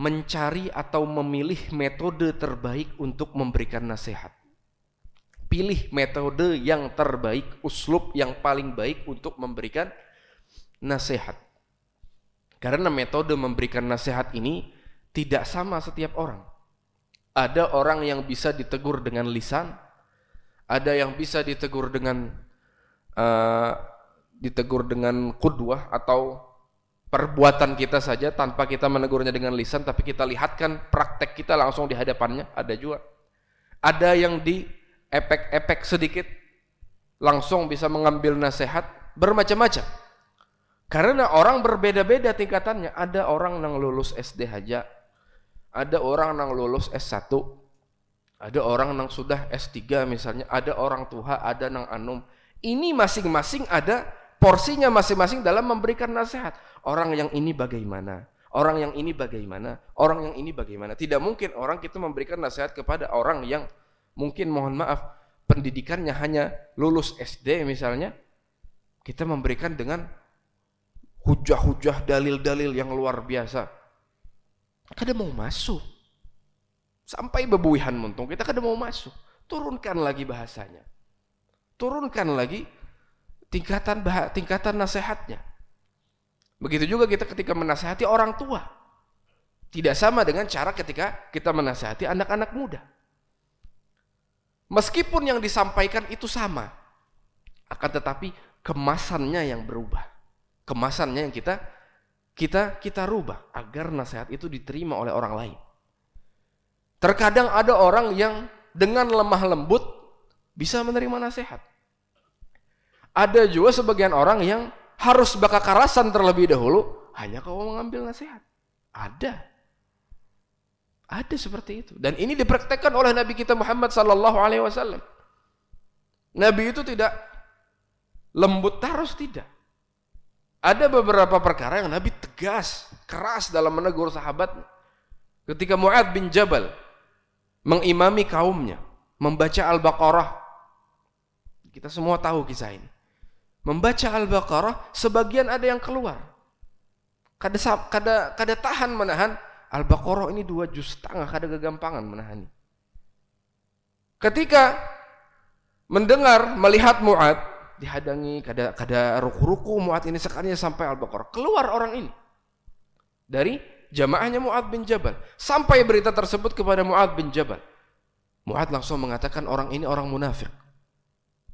mencari atau memilih metode terbaik untuk memberikan nasihat. Pilih metode yang terbaik, uslub yang paling baik untuk memberikan nasihat. Karena metode memberikan nasihat ini tidak sama setiap orang. Ada orang yang bisa ditegur dengan lisan, ada yang bisa ditegur dengan uh, ditegur dengan kudwah atau perbuatan kita saja tanpa kita menegurnya dengan lisan tapi kita lihatkan praktek kita langsung di hadapannya ada juga ada yang di epek-epek sedikit langsung bisa mengambil nasihat bermacam-macam karena orang berbeda-beda tingkatannya ada orang yang lulus SD saja, ada orang yang lulus S1 ada orang yang sudah S3 misalnya ada orang tua ada yang anum ini masing-masing ada porsinya masing-masing dalam memberikan nasihat. Orang yang ini bagaimana? Orang yang ini bagaimana? Orang yang ini bagaimana? Tidak mungkin orang kita memberikan nasihat kepada orang yang mungkin mohon maaf pendidikannya hanya lulus SD misalnya. Kita memberikan dengan hujah-hujah dalil-dalil yang luar biasa. Kada mau masuk. Sampai bebuihan muntung kita kada mau masuk. Turunkan lagi bahasanya. Turunkan lagi tingkatan tingkatan nasihatnya. Begitu juga kita ketika menasehati orang tua. Tidak sama dengan cara ketika kita menasehati anak-anak muda. Meskipun yang disampaikan itu sama, akan tetapi kemasannya yang berubah. Kemasannya yang kita kita kita rubah agar nasihat itu diterima oleh orang lain. Terkadang ada orang yang dengan lemah lembut bisa menerima nasihat ada juga sebagian orang yang harus bakar karasan terlebih dahulu hanya kau mengambil nasihat. Ada. Ada seperti itu. Dan ini dipraktekkan oleh Nabi kita Muhammad sallallahu alaihi wasallam. Nabi itu tidak lembut terus tidak. Ada beberapa perkara yang Nabi tegas, keras dalam menegur sahabat. Ketika Mu'ad bin Jabal mengimami kaumnya, membaca Al-Baqarah. Kita semua tahu kisah ini membaca Al-Baqarah, sebagian ada yang keluar. Kada kada kada tahan menahan Al-Baqarah ini dua juz setengah kada kegampangan menahani. Ketika mendengar melihat Muad dihadangi kada kada ruku-ruku Muad ini sekalinya sampai Al-Baqarah. Keluar orang ini dari jamaahnya Muad bin Jabal. Sampai berita tersebut kepada Muad bin Jabal. Muad langsung mengatakan orang ini orang munafik.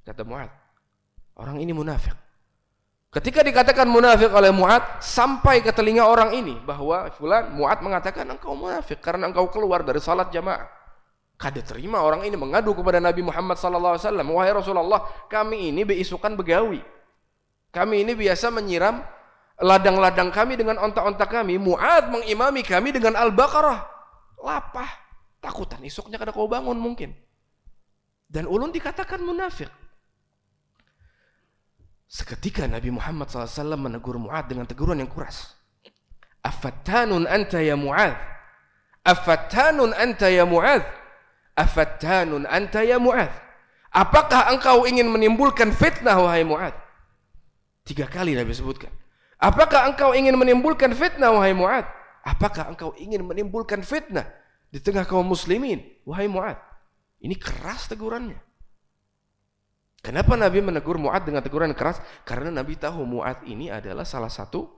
Kata Muad, Orang ini munafik. Ketika dikatakan munafik oleh Mu'ad, sampai ke telinga orang ini bahwa fulan Mu'ad mengatakan engkau munafik karena engkau keluar dari salat jamaah. Kada terima orang ini mengadu kepada Nabi Muhammad SAW. "Wahai Rasulullah, kami ini beisukan begawi. Kami ini biasa menyiram ladang-ladang kami dengan onta-onta kami. Mu'ad mengimami kami dengan Al-Baqarah. Lapah, takutan isuknya kada kau bangun mungkin." Dan ulun dikatakan munafik. Seketika Nabi Muhammad SAW menegur Mu'ad dengan teguran yang keras. Afattanun anta ya Mu'ad. Afattanun anta ya Mu'ad. Afattanun anta ya Mu'ad. Apakah engkau ingin menimbulkan fitnah wahai Mu'ad? Tiga kali Nabi sebutkan. Apakah engkau ingin menimbulkan fitnah wahai Mu'ad? Apakah engkau ingin menimbulkan fitnah di tengah kaum muslimin? Wahai Mu'ad. Ini keras tegurannya. Kenapa Nabi menegur Mu'ad dengan teguran keras? Karena Nabi tahu Mu'ad ini adalah salah satu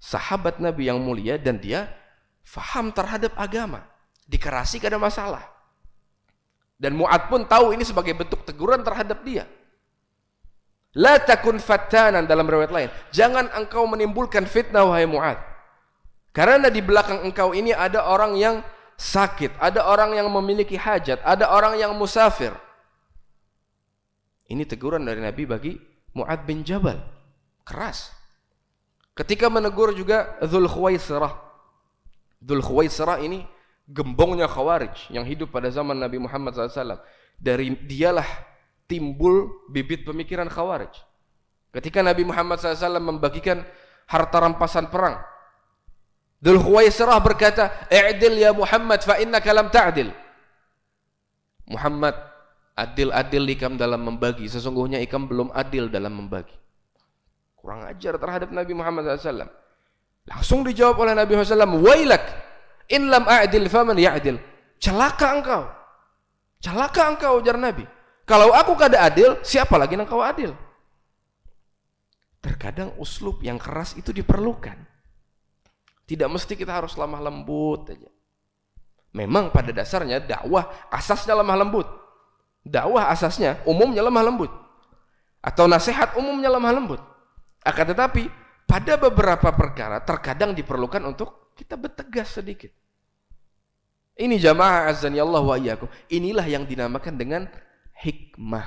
sahabat Nabi yang mulia dan dia faham terhadap agama. Dikerasi karena masalah. Dan Mu'ad pun tahu ini sebagai bentuk teguran terhadap dia. La takun fatanan dalam riwayat lain. Jangan engkau menimbulkan fitnah wahai Mu'ad. Karena di belakang engkau ini ada orang yang sakit, ada orang yang memiliki hajat, ada orang yang musafir. Ini teguran dari Nabi bagi Mu'ad bin Jabal. Keras. Ketika menegur juga Dhul Khuwaisrah. Dhul Khuwaisrah ini gembongnya Khawarij yang hidup pada zaman Nabi Muhammad SAW. Dari dialah timbul bibit pemikiran Khawarij. Ketika Nabi Muhammad SAW membagikan harta rampasan perang, Dhul Khuwaisrah berkata, "I'dil ya Muhammad fa innaka lam ta'dil." Muhammad, Adil-adil ikam dalam membagi. Sesungguhnya ikam belum adil dalam membagi. Kurang ajar terhadap Nabi Muhammad SAW. Langsung dijawab oleh Nabi Muhammad SAW. Wailak. In lam a'dil faman ya'dil. Celaka engkau. Celaka engkau ujar Nabi. Kalau aku kada adil, siapa lagi engkau adil? Terkadang uslub yang keras itu diperlukan. Tidak mesti kita harus lemah lembut aja. Memang pada dasarnya dakwah asasnya lemah lembut dakwah asasnya umumnya lemah lembut atau nasihat umumnya lemah lembut akan tetapi pada beberapa perkara terkadang diperlukan untuk kita bertegas sedikit ini jamaah azani Allah wa iyyakum inilah yang dinamakan dengan hikmah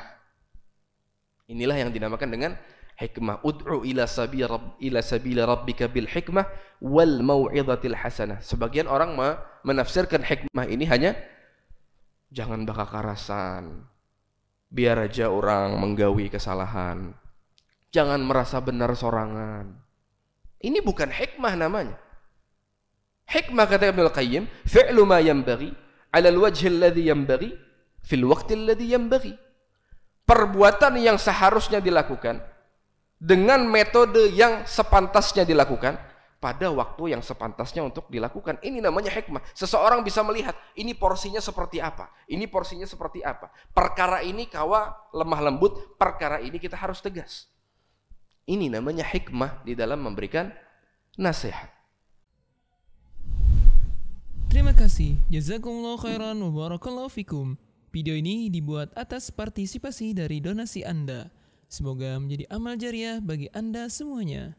inilah yang dinamakan dengan hikmah ud'u ila sabila rabb ila sabila rabbika bil hikmah wal mau'izatil hasanah sebagian orang menafsirkan hikmah ini hanya jangan bakal karasan. Biar aja orang menggawi kesalahan. Jangan merasa benar sorangan. Ini bukan hikmah namanya. Hikmah kata Ibnu Al-Qayyim, fi'lu ma yambari 'ala wajhil wajh alladhi fil waqti alladhi yambari. Perbuatan yang seharusnya dilakukan dengan metode yang sepantasnya dilakukan pada waktu yang sepantasnya untuk dilakukan. Ini namanya hikmah. Seseorang bisa melihat ini porsinya seperti apa, ini porsinya seperti apa. Perkara ini kawa lemah lembut, perkara ini kita harus tegas. Ini namanya hikmah di dalam memberikan nasihat. Terima kasih. Jazakumullah khairan wa barakallahu fikum. Video ini dibuat atas partisipasi dari donasi Anda. Semoga menjadi amal jariah bagi Anda semuanya.